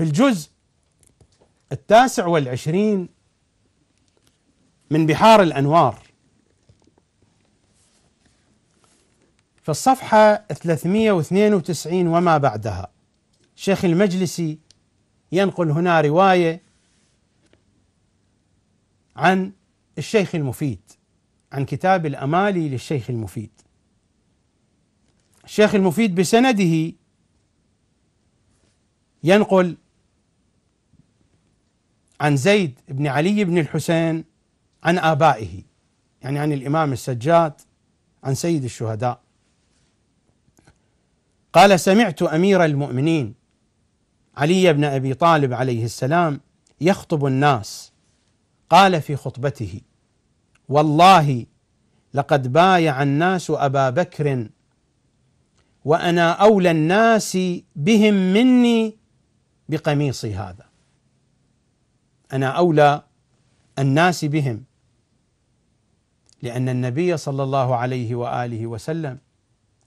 في الجزء التاسع والعشرين من بحار الأنوار في الصفحة 392 وما بعدها شيخ المجلسي ينقل هنا رواية عن الشيخ المفيد عن كتاب الأمالي للشيخ المفيد الشيخ المفيد بسنده ينقل عن زيد بن علي بن الحسين عن آبائه يعني عن الإمام السجاد عن سيد الشهداء قال سمعت أمير المؤمنين علي بن أبي طالب عليه السلام يخطب الناس قال في خطبته والله لقد بايع الناس أبا بكر وأنا أولى الناس بهم مني بقميصي هذا انا اولى الناس بهم لان النبي صلى الله عليه واله وسلم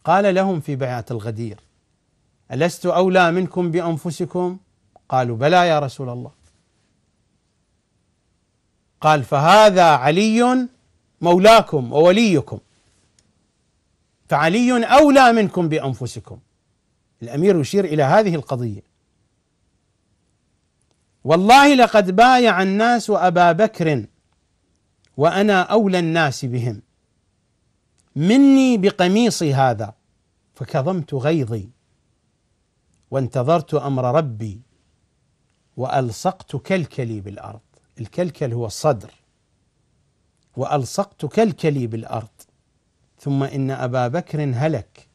قال لهم في بيعه الغدير الست اولى منكم بانفسكم قالوا بلى يا رسول الله قال فهذا علي مولاكم ووليكم فعلي اولى منكم بانفسكم الامير يشير الى هذه القضيه والله لقد بايع الناس ابا بكر وانا اولى الناس بهم مني بقميصي هذا فكظمت غيظي وانتظرت امر ربي والصقت كلكلي بالارض الكلكل هو الصدر والصقت كلكلي بالارض ثم ان ابا بكر هلك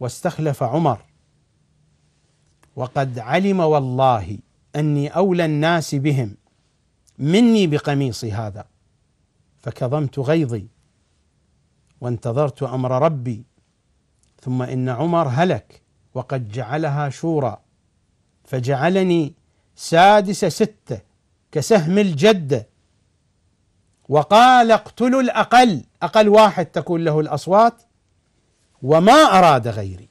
واستخلف عمر وقد علم والله أني أولى الناس بهم مني بقميصي هذا فكظمت غيظي وانتظرت أمر ربي ثم إن عمر هلك وقد جعلها شورى فجعلني سادس ستة كسهم الجدة وقال اقتلوا الأقل أقل واحد تكون له الأصوات وما أراد غيري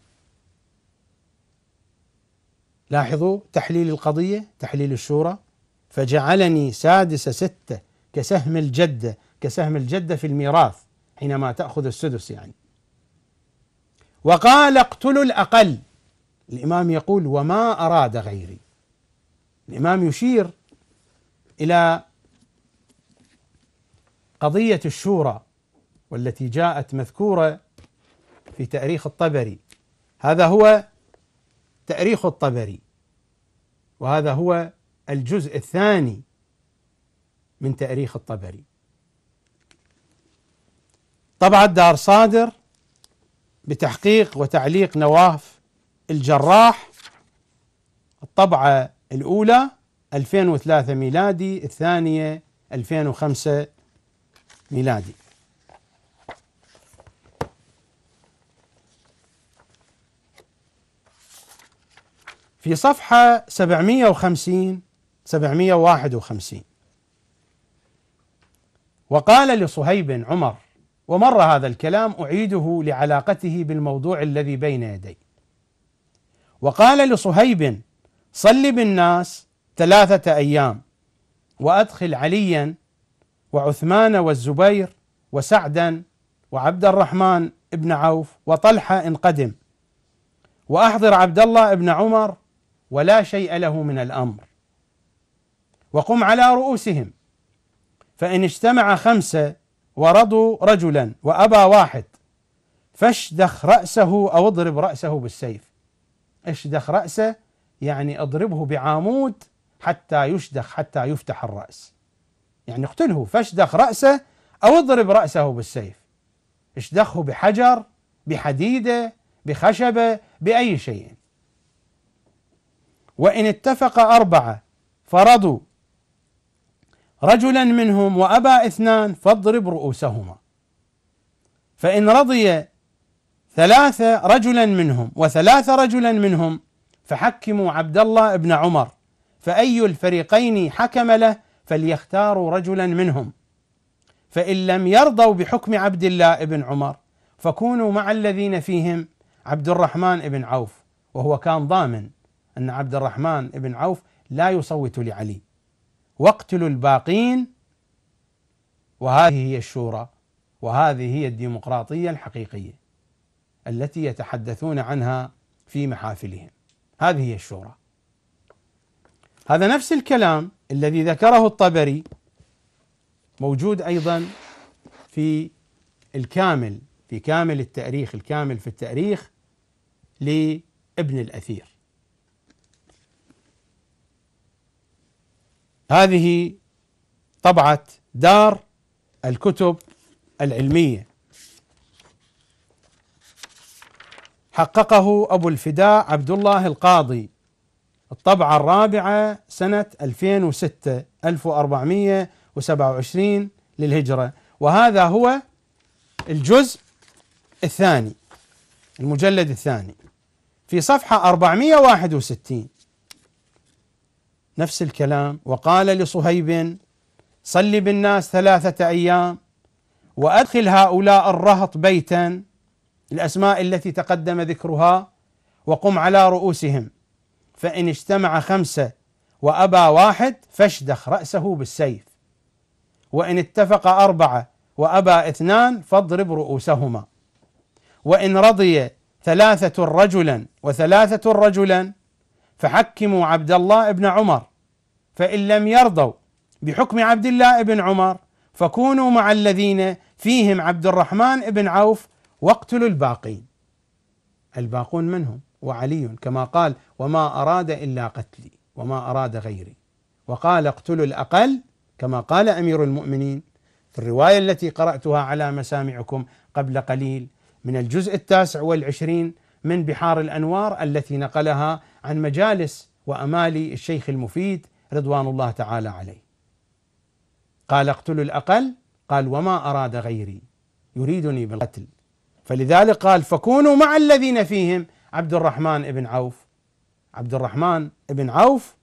لاحظوا تحليل القضية تحليل الشورى فجعلني سادس ستة كسهم الجدة كسهم الجدة في الميراث حينما تأخذ السدس يعني وقال اقتلوا الأقل الإمام يقول وما أراد غيري الإمام يشير إلى قضية الشورى والتي جاءت مذكورة في تأريخ الطبري هذا هو تأريخ الطبري وهذا هو الجزء الثاني من تأريخ الطبري طبعة دار صادر بتحقيق وتعليق نواف الجراح الطبعة الأولى 2003 ميلادي الثانية 2005 ميلادي في صفحة 750 751 وقال لصهيب عمر ومر هذا الكلام أعيده لعلاقته بالموضوع الذي بين يدي وقال لصهيب صل بالناس ثلاثة أيام وأدخل عليا وعثمان والزبير وسعدا وعبد الرحمن بن عوف وطلحة إن قدم وأحضر عبد الله بن عمر ولا شيء له من الامر وقم على رؤوسهم فان اجتمع خمسه ورضوا رجلا وابى واحد فاشدخ راسه او اضرب راسه بالسيف اشدخ راسه يعني اضربه بعامود حتى يشدخ حتى يفتح الراس يعني اقتله فاشدخ راسه او اضرب راسه بالسيف اشدخه بحجر بحديده بخشبه باي شيء وإن اتفق أربعة فرضوا رجلا منهم وأبى اثنان فاضرب رؤوسهما فإن رضي ثلاثة رجلا منهم وثلاثة رجلا منهم فحكموا عبد الله بن عمر فأي الفريقين حكم له فليختاروا رجلا منهم فإن لم يرضوا بحكم عبد الله بن عمر فكونوا مع الذين فيهم عبد الرحمن بن عوف وهو كان ضامن أن عبد الرحمن بن عوف لا يصوت لعلي واقتلوا الباقين وهذه هي الشورى وهذه هي الديمقراطية الحقيقية التي يتحدثون عنها في محافلهم هذه هي الشورى هذا نفس الكلام الذي ذكره الطبري موجود أيضا في الكامل في كامل التاريخ الكامل في التاريخ لابن الأثير هذه طبعة دار الكتب العلمية حققه أبو الفداء عبد الله القاضي الطبعة الرابعة سنة 2006 1427 للهجرة وهذا هو الجزء الثاني المجلد الثاني في صفحة 461 نفس الكلام وقال لصهيب صل بالناس ثلاثة أيام وأدخل هؤلاء الرهط بيتا الأسماء التي تقدم ذكرها وقم على رؤوسهم فإن اجتمع خمسة وأبى واحد فاشدخ رأسه بالسيف وإن اتفق أربعة وأبى اثنان فاضرب رؤوسهما وإن رضي ثلاثة رجلا وثلاثة رجلا فحكموا عبد الله بن عمر فإن لم يرضوا بحكم عبد الله بن عمر فكونوا مع الذين فيهم عبد الرحمن بن عوف واقتلوا الباقين الباقون منهم وعلي كما قال وما أراد إلا قتلي وما أراد غيري وقال اقتلوا الأقل كما قال أمير المؤمنين في الرواية التي قرأتها على مسامعكم قبل قليل من الجزء التاسع والعشرين من بحار الأنوار التي نقلها عن مجالس وأمالي الشيخ المفيد رضوان الله تعالى عليه. قال اقتلوا الاقل قال وما اراد غيري يريدني بالقتل فلذلك قال فكونوا مع الذين فيهم عبد الرحمن بن عوف عبد الرحمن بن عوف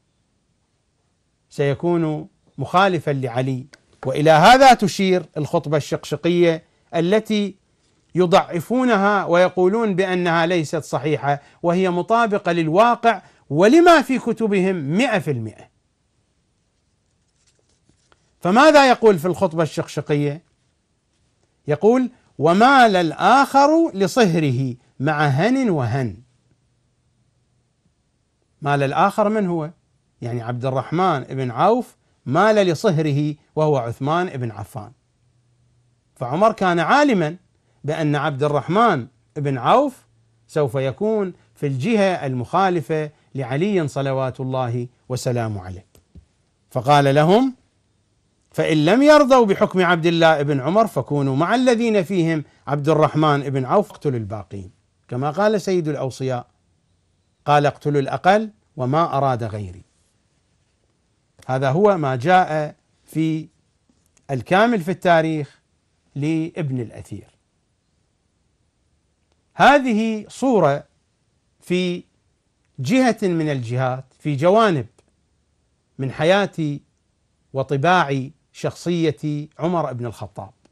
سيكون مخالفا لعلي والى هذا تشير الخطبه الشقشقيه التي يضعفونها ويقولون بأنها ليست صحيحة وهي مطابقة للواقع ولما في كتبهم مئة في المئة فماذا يقول في الخطبة الشقشقية يقول ومال الآخر لصهره مع هن وهن مال الآخر من هو؟ يعني عبد الرحمن بن عوف مال لصهره وهو عثمان بن عفان فعمر كان عالما بأن عبد الرحمن بن عوف سوف يكون في الجهة المخالفة لعلي صلوات الله وسلامه عليه فقال لهم فإن لم يرضوا بحكم عبد الله بن عمر فكونوا مع الذين فيهم عبد الرحمن بن عوف اقتلوا الباقين كما قال سيد الأوصياء قال اقتلوا الأقل وما أراد غيري هذا هو ما جاء في الكامل في التاريخ لابن الأثير هذه صورة في جهة من الجهات في جوانب من حياتي وطباع شخصية عمر بن الخطاب